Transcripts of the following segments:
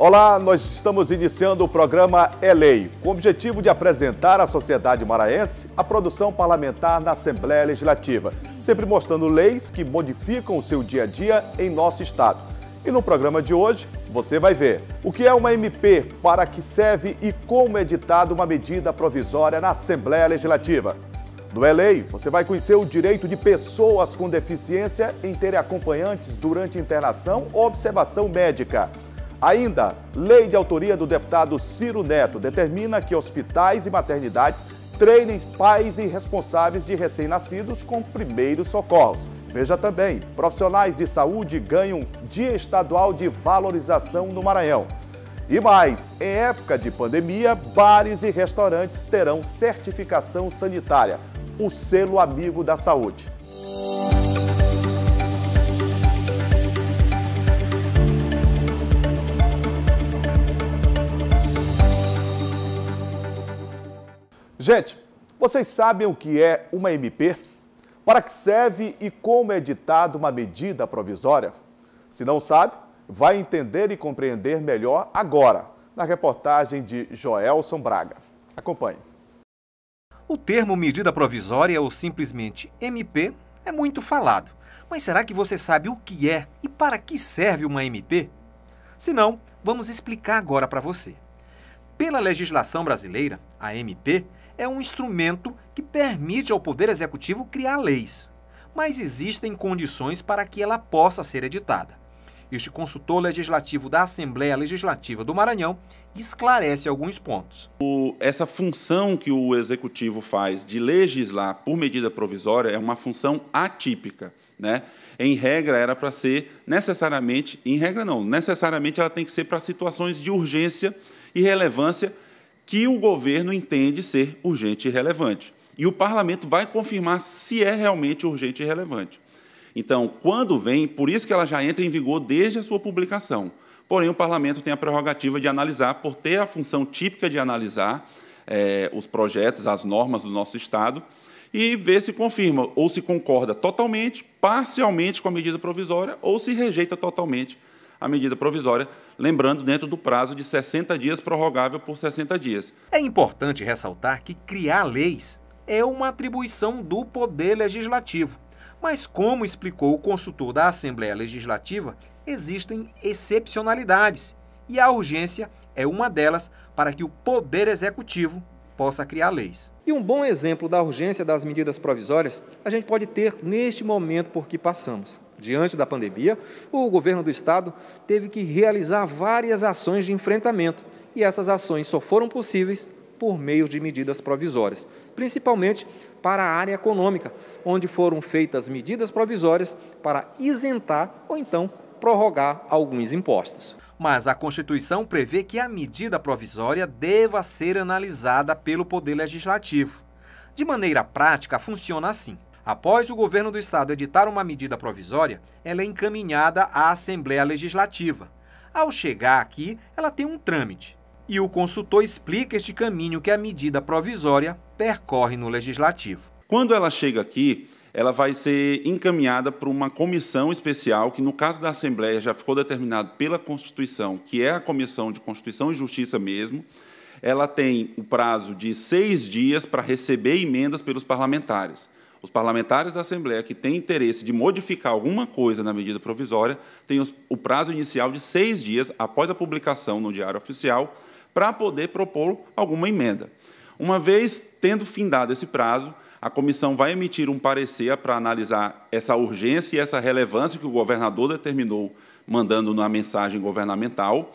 Olá, nós estamos iniciando o programa É Lei, com o objetivo de apresentar à sociedade maranhense a produção parlamentar na Assembleia Legislativa, sempre mostrando leis que modificam o seu dia a dia em nosso estado. E no programa de hoje, você vai ver o que é uma MP, para que serve e como é ditada uma medida provisória na Assembleia Legislativa. No É Lei, você vai conhecer o direito de pessoas com deficiência em terem acompanhantes durante internação ou observação médica. Ainda, lei de autoria do deputado Ciro Neto determina que hospitais e maternidades treinem pais e responsáveis de recém-nascidos com primeiros socorros. Veja também, profissionais de saúde ganham Dia Estadual de Valorização no Maranhão. E mais, em época de pandemia, bares e restaurantes terão certificação sanitária, o selo amigo da saúde. Gente, vocês sabem o que é uma MP? Para que serve e como é ditada uma medida provisória? Se não sabe, vai entender e compreender melhor agora, na reportagem de Joelson Braga. Acompanhe. O termo medida provisória ou simplesmente MP é muito falado. Mas será que você sabe o que é e para que serve uma MP? Se não, vamos explicar agora para você. Pela legislação brasileira, a MP é um instrumento que permite ao Poder Executivo criar leis, mas existem condições para que ela possa ser editada. Este consultor legislativo da Assembleia Legislativa do Maranhão esclarece alguns pontos. O, essa função que o executivo faz de legislar por medida provisória é uma função atípica. Né? Em regra, era para ser necessariamente, em regra não, necessariamente ela tem que ser para situações de urgência e relevância que o governo entende ser urgente e relevante. E o parlamento vai confirmar se é realmente urgente e relevante. Então, quando vem, por isso que ela já entra em vigor desde a sua publicação. Porém, o parlamento tem a prerrogativa de analisar, por ter a função típica de analisar é, os projetos, as normas do nosso Estado, e ver se confirma ou se concorda totalmente, parcialmente com a medida provisória, ou se rejeita totalmente a medida provisória, lembrando, dentro do prazo de 60 dias, prorrogável por 60 dias. É importante ressaltar que criar leis é uma atribuição do Poder Legislativo. Mas, como explicou o consultor da Assembleia Legislativa, existem excepcionalidades e a urgência é uma delas para que o Poder Executivo possa criar leis. E um bom exemplo da urgência das medidas provisórias a gente pode ter neste momento por que passamos. Diante da pandemia, o governo do estado teve que realizar várias ações de enfrentamento, e essas ações só foram possíveis por meio de medidas provisórias, principalmente para a área econômica, onde foram feitas medidas provisórias para isentar ou então prorrogar alguns impostos. Mas a Constituição prevê que a medida provisória deva ser analisada pelo Poder Legislativo. De maneira prática, funciona assim. Após o governo do estado editar uma medida provisória, ela é encaminhada à Assembleia Legislativa. Ao chegar aqui, ela tem um trâmite. E o consultor explica este caminho que a medida provisória percorre no legislativo. Quando ela chega aqui, ela vai ser encaminhada para uma comissão especial, que no caso da Assembleia já ficou determinado pela Constituição, que é a Comissão de Constituição e Justiça mesmo. Ela tem o prazo de seis dias para receber emendas pelos parlamentares. Os parlamentares da Assembleia que têm interesse de modificar alguma coisa na medida provisória têm o prazo inicial de seis dias após a publicação no Diário Oficial para poder propor alguma emenda. Uma vez tendo findado esse prazo, a comissão vai emitir um parecer para analisar essa urgência e essa relevância que o governador determinou, mandando na mensagem governamental,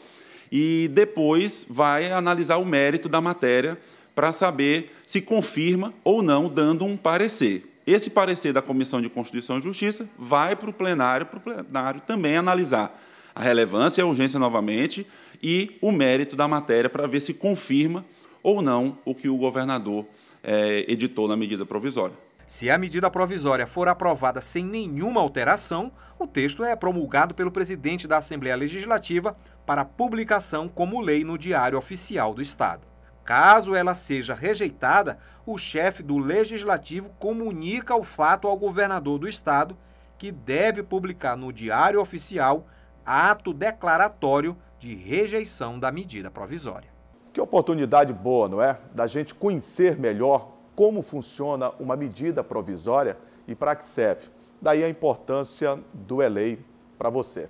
e depois vai analisar o mérito da matéria para saber se confirma ou não, dando um parecer. Esse parecer da Comissão de Constituição e Justiça vai para o plenário, para o plenário também analisar a relevância e a urgência novamente e o mérito da matéria para ver se confirma ou não o que o governador é, editou na medida provisória. Se a medida provisória for aprovada sem nenhuma alteração, o texto é promulgado pelo presidente da Assembleia Legislativa para publicação como lei no Diário Oficial do Estado. Caso ela seja rejeitada, o chefe do legislativo comunica o fato ao governador do estado, que deve publicar no Diário Oficial ato declaratório de rejeição da medida provisória. Que oportunidade boa, não é? Da gente conhecer melhor como funciona uma medida provisória e para que serve. Daí a importância do ELEI para você.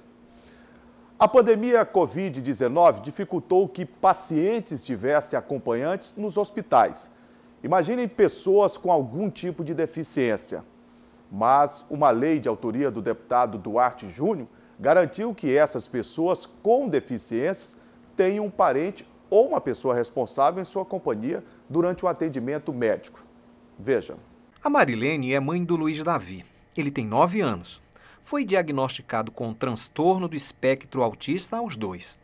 A pandemia Covid-19 dificultou que pacientes tivessem acompanhantes nos hospitais. Imaginem pessoas com algum tipo de deficiência. Mas uma lei de autoria do deputado Duarte Júnior garantiu que essas pessoas com deficiências tenham um parente ou uma pessoa responsável em sua companhia durante o um atendimento médico. Veja. A Marilene é mãe do Luiz Davi. Ele tem 9 anos foi diagnosticado com transtorno do espectro autista aos dois.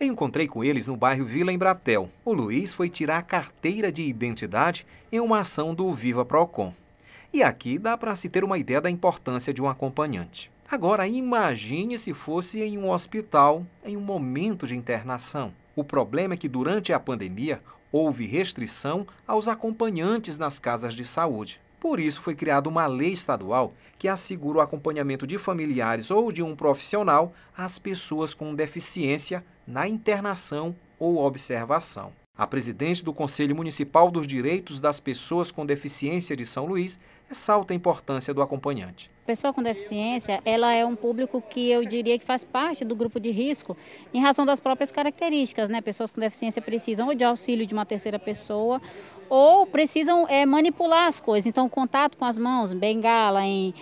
Eu encontrei com eles no bairro Vila Embratel. O Luiz foi tirar a carteira de identidade em uma ação do Viva Procon. E aqui dá para se ter uma ideia da importância de um acompanhante. Agora, imagine se fosse em um hospital, em um momento de internação. O problema é que durante a pandemia houve restrição aos acompanhantes nas casas de saúde. Por isso foi criada uma lei estadual que assegura o acompanhamento de familiares ou de um profissional às pessoas com deficiência na internação ou observação. A presidente do Conselho Municipal dos Direitos das Pessoas com Deficiência de São Luís ressalta a importância do acompanhante. pessoa com deficiência, ela é um público que eu diria que faz parte do grupo de risco em razão das próprias características, né? Pessoas com deficiência precisam ou de auxílio de uma terceira pessoa ou precisam é, manipular as coisas. Então, contato com as mãos, bengala em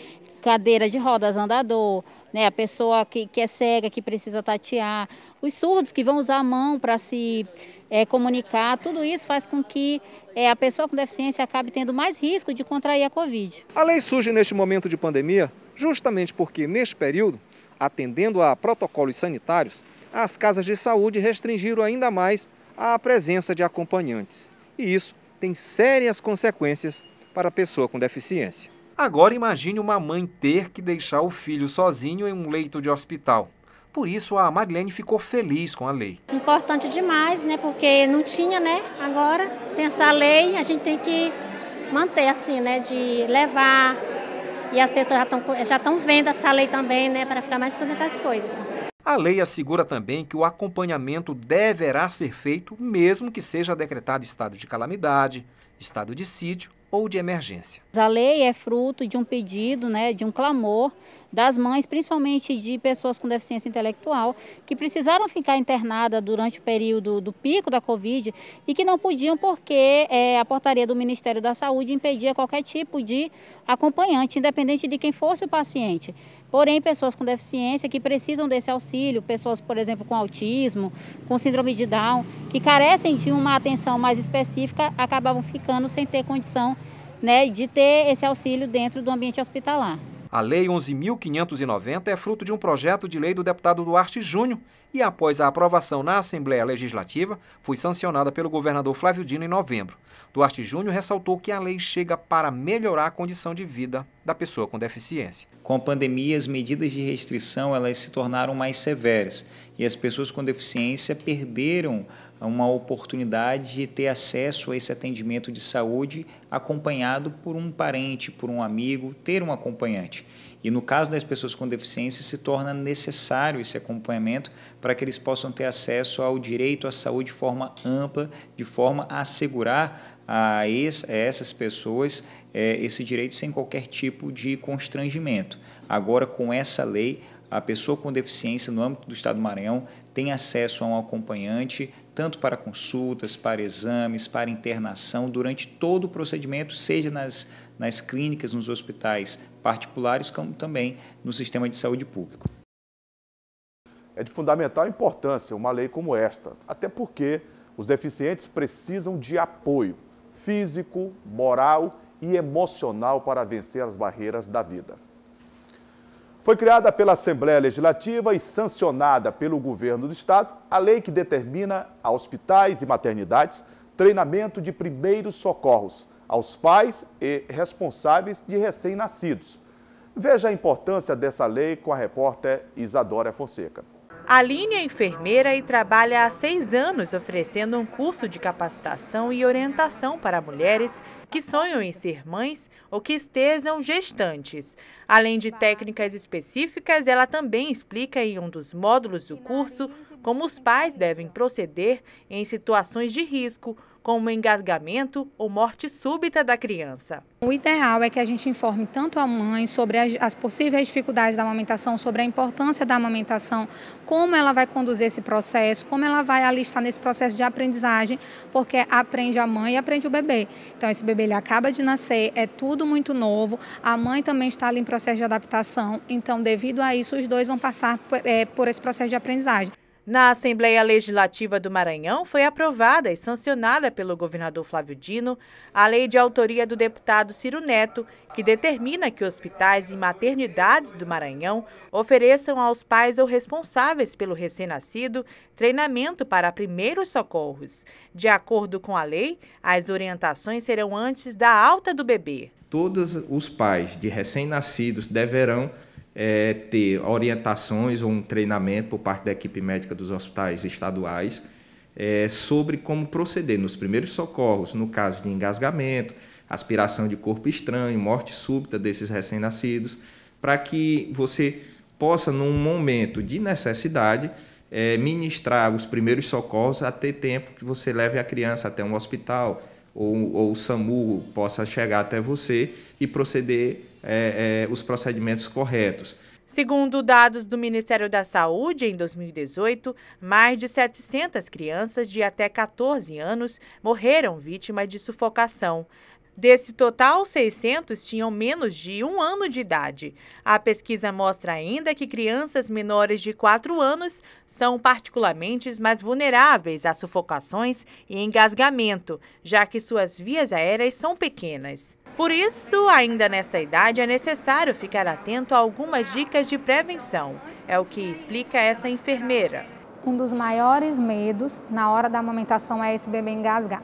cadeira de rodas andador, né? a pessoa que, que é cega, que precisa tatear, os surdos que vão usar a mão para se é, comunicar, tudo isso faz com que é, a pessoa com deficiência acabe tendo mais risco de contrair a Covid. A lei surge neste momento de pandemia justamente porque, neste período, atendendo a protocolos sanitários, as casas de saúde restringiram ainda mais a presença de acompanhantes. E isso tem sérias consequências para a pessoa com deficiência. Agora imagine uma mãe ter que deixar o filho sozinho em um leito de hospital. Por isso a Marilene ficou feliz com a lei. Importante demais, né? Porque não tinha, né? Agora pensar a lei, a gente tem que manter assim, né? De levar e as pessoas já estão já estão vendo essa lei também, né? Para ficar mais contente as coisas. A lei assegura também que o acompanhamento deverá ser feito mesmo que seja decretado estado de calamidade, estado de sítio ou de emergência. A lei é fruto de um pedido, né, de um clamor das mães, principalmente de pessoas com deficiência intelectual, que precisaram ficar internadas durante o período do pico da Covid e que não podiam porque é, a portaria do Ministério da Saúde impedia qualquer tipo de acompanhante, independente de quem fosse o paciente. Porém, pessoas com deficiência que precisam desse auxílio, pessoas, por exemplo, com autismo, com síndrome de Down, que carecem de uma atenção mais específica, acabavam ficando sem ter condição né, de ter esse auxílio dentro do ambiente hospitalar. A Lei 11.590 é fruto de um projeto de lei do deputado Duarte Júnior e, após a aprovação na Assembleia Legislativa, foi sancionada pelo governador Flávio Dino em novembro. Duarte Júnior ressaltou que a lei chega para melhorar a condição de vida da pessoa com deficiência. Com a pandemia, as medidas de restrição elas se tornaram mais severas e as pessoas com deficiência perderam uma oportunidade de ter acesso a esse atendimento de saúde acompanhado por um parente, por um amigo, ter um acompanhante. E no caso das pessoas com deficiência, se torna necessário esse acompanhamento para que eles possam ter acesso ao direito à saúde de forma ampla, de forma a assegurar a essas pessoas é, esse direito sem qualquer tipo de constrangimento. Agora, com essa lei, a pessoa com deficiência no âmbito do Estado do Maranhão tem acesso a um acompanhante, tanto para consultas, para exames, para internação, durante todo o procedimento, seja nas, nas clínicas, nos hospitais particulares, como também no sistema de saúde público. É de fundamental importância uma lei como esta, até porque os deficientes precisam de apoio físico, moral e emocional para vencer as barreiras da vida. Foi criada pela Assembleia Legislativa e sancionada pelo governo do Estado a lei que determina a hospitais e maternidades treinamento de primeiros socorros aos pais e responsáveis de recém-nascidos. Veja a importância dessa lei com a repórter Isadora Fonseca. Aline é enfermeira e trabalha há seis anos oferecendo um curso de capacitação e orientação para mulheres que sonham em ser mães ou que estejam gestantes. Além de técnicas específicas, ela também explica em um dos módulos do curso como os pais devem proceder em situações de risco, como engasgamento ou morte súbita da criança. O ideal é que a gente informe tanto a mãe sobre as, as, possíveis dificuldades da amamentação, sobre a importância da amamentação, como ela vai conduzir esse processo, como ela vai alistar nesse processo de aprendizagem, porque aprende a mãe e aprende o bebê. Então esse bebê ele acaba de nascer, é tudo muito novo, a mãe também está ali em processo de adaptação, então devido a isso os dois vão passar é, por esse processo de aprendizagem. Na Assembleia Legislativa do Maranhão foi aprovada e sancionada pelo governador Flávio Dino a lei de autoria do deputado Ciro Neto, que determina que hospitais e maternidades do Maranhão ofereçam aos pais ou responsáveis pelo recém-nascido treinamento para primeiros socorros. De acordo com a lei, as orientações serão antes da alta do bebê. Todos os pais de recém-nascidos deverão é, ter orientações ou um treinamento por parte da equipe médica dos hospitais estaduais é, sobre como proceder nos primeiros socorros, no caso de engasgamento, aspiração de corpo estranho, morte súbita desses recém-nascidos, para que você possa, num momento de necessidade, é, ministrar os primeiros socorros até tempo que você leve a criança até um hospital ou, ou o SAMU possa chegar até você e proceder é, é, os procedimentos corretos. Segundo dados do Ministério da Saúde, em 2018, mais de 700 crianças de até 14 anos morreram vítimas de sufocação. Desse total, 600 tinham menos de um ano de idade. A pesquisa mostra ainda que crianças menores de 4 anos são particularmente mais vulneráveis a sufocações e engasgamento, já que suas vias aéreas são pequenas. Por isso, ainda nessa idade, é necessário ficar atento a algumas dicas de prevenção. É o que explica essa enfermeira. Um dos maiores medos na hora da amamentação é esse bebê engasgar.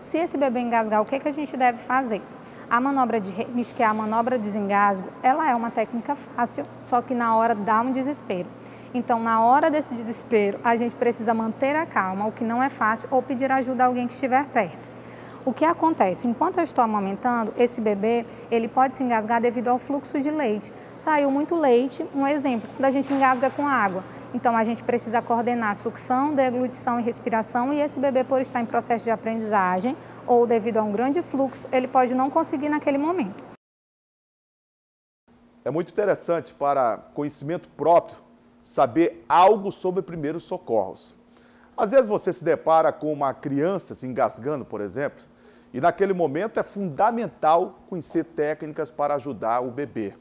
Se esse bebê engasgar, o que, é que a gente deve fazer? A manobra de Hamish, que é a manobra de desengasgo, ela é uma técnica fácil, só que na hora dá um desespero. Então, na hora desse desespero, a gente precisa manter a calma, o que não é fácil, ou pedir ajuda a alguém que estiver perto. O que acontece? Enquanto eu estou amamentando, esse bebê ele pode se engasgar devido ao fluxo de leite. Saiu muito leite, um exemplo, quando a gente engasga com água. Então a gente precisa coordenar sucção, deglutição e respiração e esse bebê por estar em processo de aprendizagem ou devido a um grande fluxo, ele pode não conseguir naquele momento. É muito interessante para conhecimento próprio saber algo sobre primeiros socorros. Às vezes você se depara com uma criança se engasgando, por exemplo, e naquele momento é fundamental conhecer técnicas para ajudar o bebê,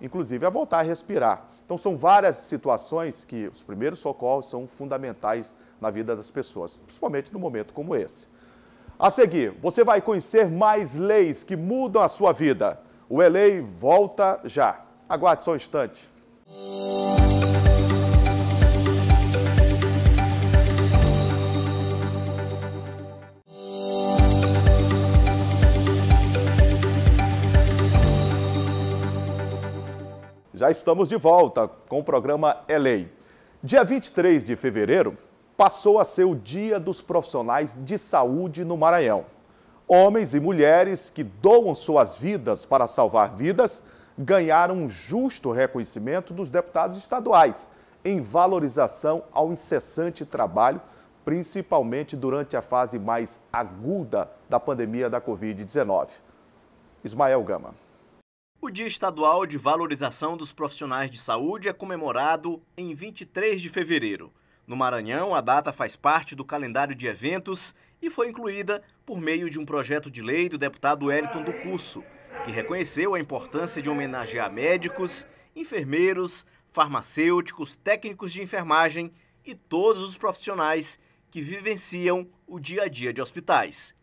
inclusive a voltar a respirar. Então são várias situações que os primeiros socorros são fundamentais na vida das pessoas, principalmente num momento como esse. A seguir, você vai conhecer mais leis que mudam a sua vida. O Elei volta já. Aguarde só um instante. Música já estamos de volta com o programa É Lei. Dia 23 de fevereiro passou a ser o Dia dos Profissionais de Saúde no Maranhão. Homens e mulheres que doam suas vidas para salvar vidas ganharam um justo reconhecimento dos deputados estaduais em valorização ao incessante trabalho, principalmente durante a fase mais aguda da pandemia da Covid-19. Ismael Gama. O Dia Estadual de Valorização dos Profissionais de Saúde é comemorado em 23 de fevereiro. No Maranhão, a data faz parte do calendário de eventos e foi incluída por meio de um projeto de lei do deputado Wellington do Curso, que reconheceu a importância de homenagear médicos, enfermeiros, farmacêuticos, técnicos de enfermagem e todos os profissionais que vivenciam o dia a dia de hospitais.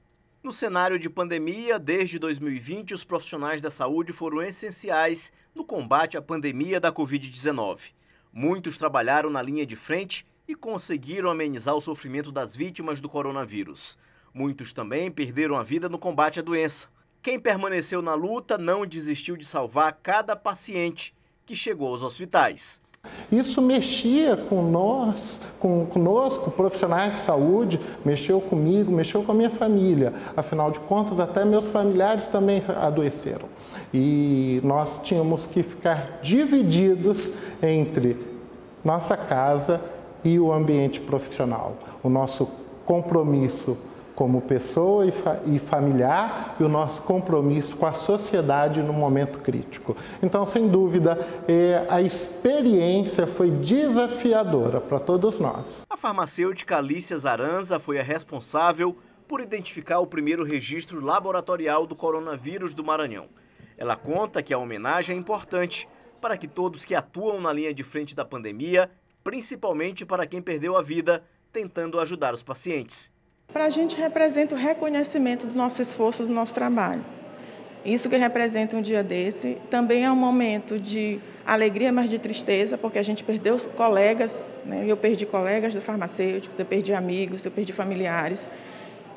No cenário de pandemia, desde 2020, os profissionais da saúde foram essenciais no combate à pandemia da Covid-19. Muitos trabalharam na linha de frente e conseguiram amenizar o sofrimento das vítimas do coronavírus. Muitos também perderam a vida no combate à doença. Quem permaneceu na luta não desistiu de salvar cada paciente que chegou aos hospitais. Isso mexia com nós, com, conosco, profissionais de saúde, mexeu comigo, mexeu com a minha família. Afinal de contas, até meus familiares também adoeceram. E nós tínhamos que ficar divididos entre nossa casa e o ambiente profissional. O nosso compromisso como pessoa e, fa e, familiar e o nosso compromisso com a sociedade no momento crítico. Então, sem dúvida, é, a experiência foi desafiadora para todos nós. A farmacêutica Alicia Zaranza foi a responsável por identificar o primeiro registro laboratorial do coronavírus do Maranhão. Ela conta que a homenagem é importante para que todos que atuam na linha de frente da pandemia, principalmente para quem perdeu a vida, tentando ajudar os pacientes. Para a gente representa o reconhecimento do nosso esforço, do nosso trabalho. Isso que representa um dia desse também é um momento de alegria, mas de tristeza, porque a gente perdeu colegas, né? eu perdi colegas do farmacêutico, eu perdi amigos, eu perdi familiares.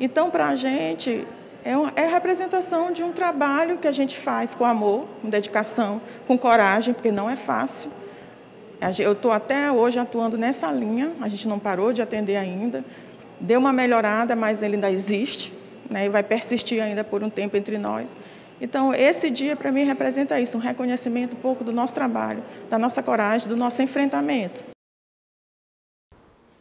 Então, para a gente, é, é, a representação de um trabalho que a gente faz com amor, com dedicação, com coragem, porque não é fácil. Eu estou até hoje atuando nessa linha, a gente não parou de atender ainda, Deu uma melhorada, mas ele ainda existe, né, e vai persistir ainda por um tempo entre nós. Então, esse dia para mim representa isso, um reconhecimento um pouco do nosso trabalho, da nossa coragem, do nosso enfrentamento.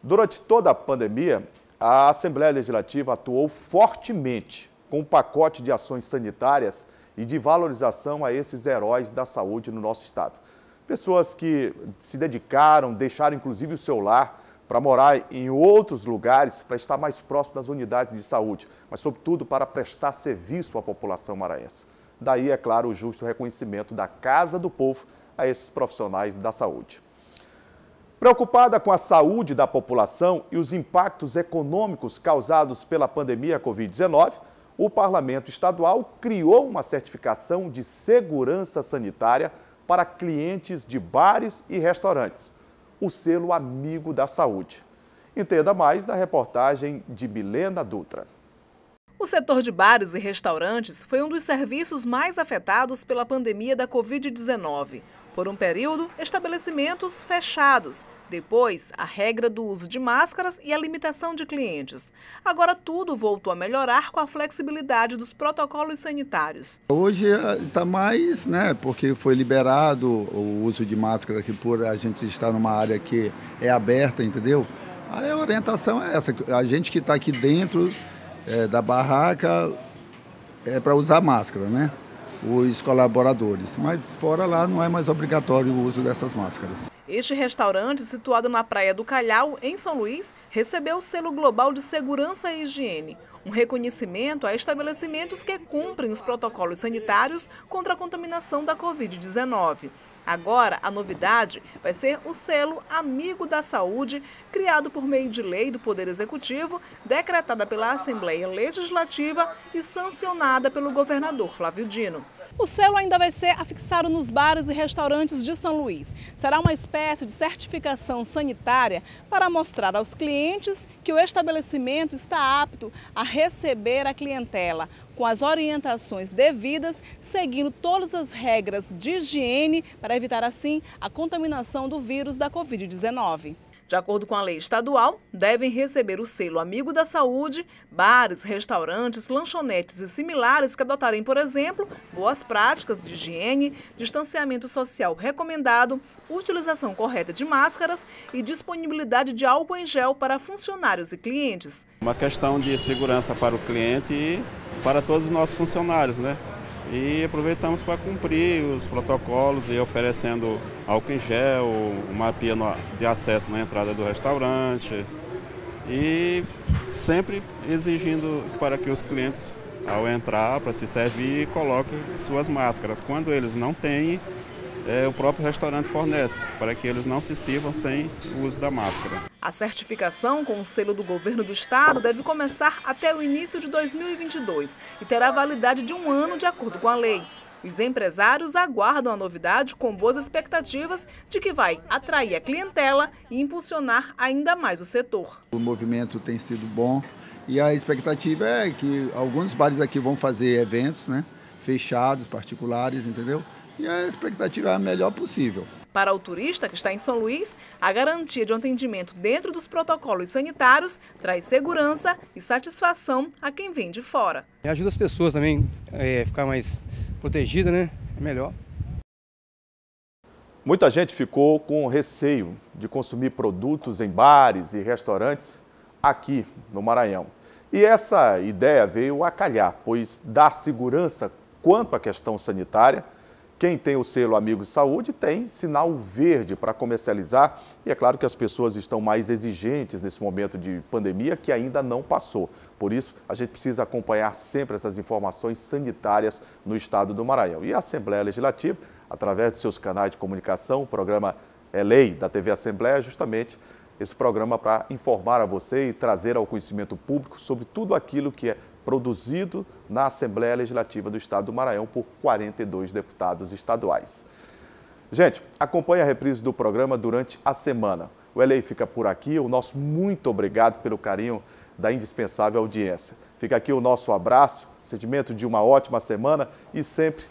Durante toda a pandemia, a Assembleia Legislativa atuou fortemente com um pacote de ações sanitárias e de valorização a esses heróis da saúde no nosso estado. Pessoas que se dedicaram, deixaram inclusive o seu lar para morar em outros lugares, para estar mais próximo das unidades de saúde, mas, sobretudo, para prestar serviço à população maranhense. Daí, é claro, o justo reconhecimento da Casa do Povo a esses profissionais da saúde. Preocupada com a saúde da população e os impactos econômicos causados pela pandemia Covid-19, o Parlamento Estadual criou uma certificação de segurança sanitária para clientes de bares e restaurantes o selo Amigo da Saúde. Entenda mais na reportagem de Milena Dutra. O setor de bares e restaurantes foi um dos serviços mais afetados pela pandemia da Covid-19. Por um período, estabelecimentos fechados. Depois, a regra do uso de máscaras e a limitação de clientes. Agora, tudo voltou a melhorar com a flexibilidade dos protocolos sanitários. Hoje está eh, mais, né? Porque foi liberado o uso de máscara, que por a gente estar numa área que é aberta, entendeu? A orientação é essa. A gente que está aqui dentro é, da barraca é para usar máscara, né? os colaboradores. Mas fora lá não é mais obrigatório o uso dessas máscaras. Este restaurante, situado na Praia do Calhau, em São Luís, recebeu o selo global de segurança e higiene, um reconhecimento a estabelecimentos que cumprem os protocolos sanitários contra a contaminação da Covid-19. Agora, a novidade vai ser o selo Amigo da Saúde, criado por meio de lei do Poder Executivo, decretada pela Assembleia Legislativa e sancionada pelo governador Flávio Dino. O selo ainda vai ser afixado nos bares e restaurantes de São Luís. Será uma espécie de certificação sanitária para mostrar aos clientes que o estabelecimento está apto a receber a clientela, com as orientações devidas, seguindo todas as regras de higiene para evitar assim a contaminação do vírus da Covid-19. De acordo com a lei estadual, devem receber o selo Amigo da Saúde bares, restaurantes, lanchonetes e similares que adotarem, por exemplo, boas práticas de higiene, distanciamento social recomendado, utilização correta de máscaras e disponibilidade de álcool em gel para funcionários e clientes. Uma questão de segurança para o cliente e para todos os nossos funcionários, né? E aproveitamos para cumprir os protocolos e oferecendo álcool em gel, uma pia de acesso na entrada do restaurante e sempre exigindo para que os clientes, ao entrar para se servir, coloquem suas máscaras. Quando eles não têm, é, o próprio restaurante fornece, para que eles não se sirvam sem o uso da máscara. A certificação com o selo do governo do estado deve começar até o início de 2022 e terá validade de um ano de acordo com a lei. Os empresários aguardam a novidade com boas expectativas de que vai atrair a clientela e impulsionar ainda mais o setor. O movimento tem sido bom e a expectativa é que alguns bares aqui vão fazer eventos, né? Fechados, particulares, entendeu? e a expectativa é a melhor possível. Para o turista que está em São Luís, a garantia de um atendimento dentro dos protocolos sanitários traz segurança e satisfação a quem vem de fora. E ajuda as pessoas também a é, ficar mais protegida, né? É melhor. Muita gente ficou com receio de consumir produtos em bares e restaurantes aqui no Maranhão. E essa ideia veio a calhar, pois dar segurança quanto à questão sanitária quem tem o selo Amigos de Saúde tem sinal verde para comercializar. E é claro que as pessoas estão mais exigentes nesse momento de pandemia que ainda não passou. Por isso, a gente precisa acompanhar sempre essas informações sanitárias no estado do Maranhão. E a Assembleia Legislativa, através dos seus canais de comunicação, o programa é Lei da TV Assembleia, é justamente esse programa para informar a você e trazer ao conhecimento público sobre tudo aquilo que é produzido na Assembleia Legislativa do Estado do Maranhão por 42 deputados estaduais. Gente, acompanhe a reprise do programa durante a semana. O LEI fica por aqui. O nosso muito obrigado pelo carinho da indispensável audiência. Fica aqui o nosso abraço, sentimento de uma ótima semana e sempre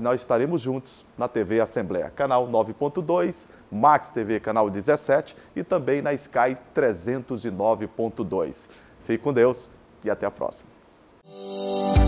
nós estaremos juntos na TV Assembleia, canal 9.2, Max TV canal 17 e também na Sky 309.2. Fique com Deus e até a próxima. Thank you.